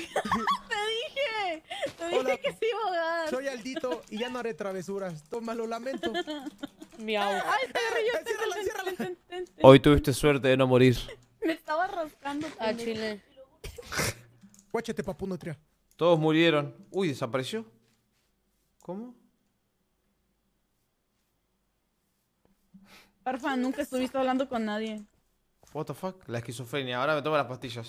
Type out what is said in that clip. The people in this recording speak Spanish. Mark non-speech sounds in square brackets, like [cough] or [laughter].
[laughs] ¡Te dije! ¡Te dije que sí iba Soy Aldito y ya no haré travesuras. lo lamento. [laughs] Miau. ¡Ay, Hoy tuviste suerte de no morir. [laughs] Me estaba rascando. A ah, Chile. Guáchate, papu, no Todos murieron. Uy, desapareció. ¿Cómo? Parfa, nunca estuviste hablando con nadie. What the fuck? La esquizofrenia. Ahora me tomo las pastillas.